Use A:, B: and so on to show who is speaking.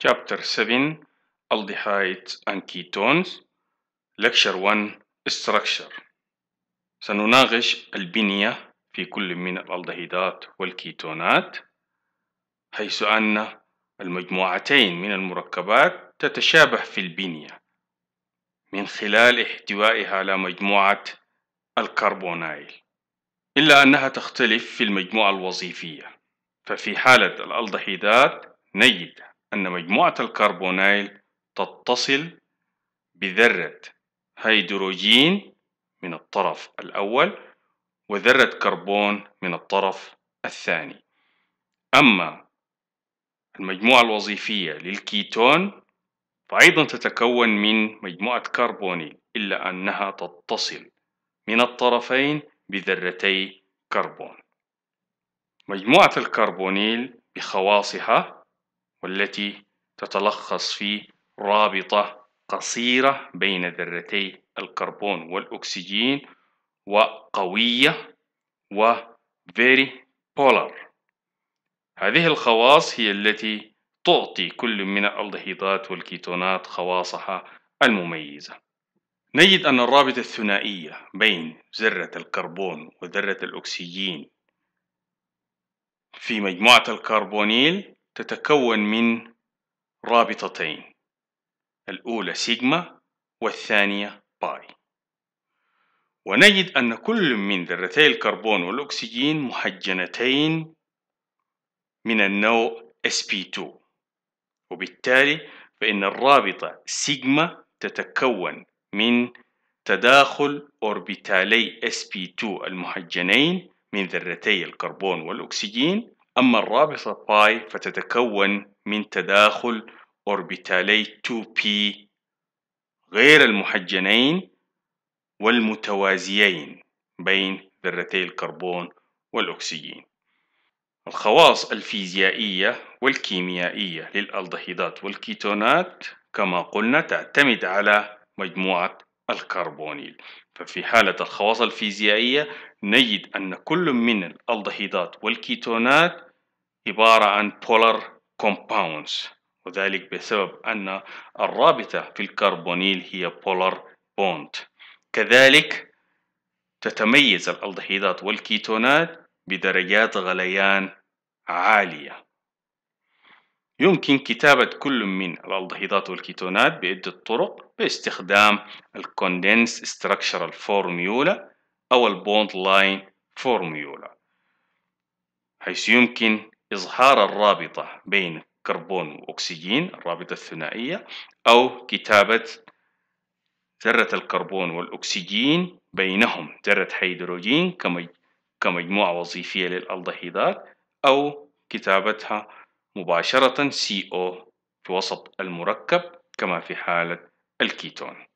A: Chapter 7 Aldehydes and Ketones Lecture 1 Structure سنناقش البنية في كل من الألدهيدات والكيتونات حيث أن المجموعتين من المركبات تتشابه في البنية من خلال احتوائها على مجموعة الكربونايل إلا أنها تختلف في المجموعة الوظيفية ففي حالة الألدهيدات نجد أن مجموعة الكربونيل تتصل بذرة هيدروجين من الطرف الأول وذرة كربون من الطرف الثاني أما المجموعة الوظيفية للكيتون فأيضا تتكون من مجموعة كربونيل إلا أنها تتصل من الطرفين بذرتي كربون مجموعة الكربونيل بخواصها والتي تتلخص في رابطة قصيرة بين ذرتي الكربون والأكسجين وقوية و very polar هذه الخواص هي التي تعطي كل من الالدهيدات والكيتونات خواصها المميزة نجد أن الرابطة الثنائية بين ذرة الكربون وذرة الأكسجين في مجموعة الكربونيل تتكون من رابطتين الأولى سيجما والثانية باي ونجد أن كل من ذرتي الكربون والأكسجين محجنتين من النوع sp2 وبالتالي فإن الرابطة سيجما تتكون من تداخل أوربيتالي sp2 المحجنين من ذرتي الكربون والأكسجين أما الرابطة باي فتتكون من تداخل أوربيتالي 2p غير المحجنين والمتوازيين بين ذرتي الكربون والأكسجين الخواص الفيزيائية والكيميائية للألدهيدات والكيتونات كما قلنا تعتمد على مجموعة الكربونيل ففي حالة الخواص الفيزيائية نجد أن كل من الألدهيدات والكيتونات عبارة عن polar compounds وذلك بسبب أن الرابطة في الكربونيل هي polar bond كذلك تتميز الألدهيدات والكيتونات بدرجات غليان عالية يمكن كتابة كل من الألدهيدات والكيتونات بعدة طرق باستخدام الكوندنس structural فورميولا أو البوند لاين فورميولا حيث يمكن إظهار الرابطة بين كربون وأكسجين الرابطة الثنائية أو كتابة ذرة الكربون والأكسجين بينهم ذرة هيدروجين كمجموعة وظيفية للألدهيدات أو كتابتها مباشرة CO في وسط المركب كما في حالة الكيتون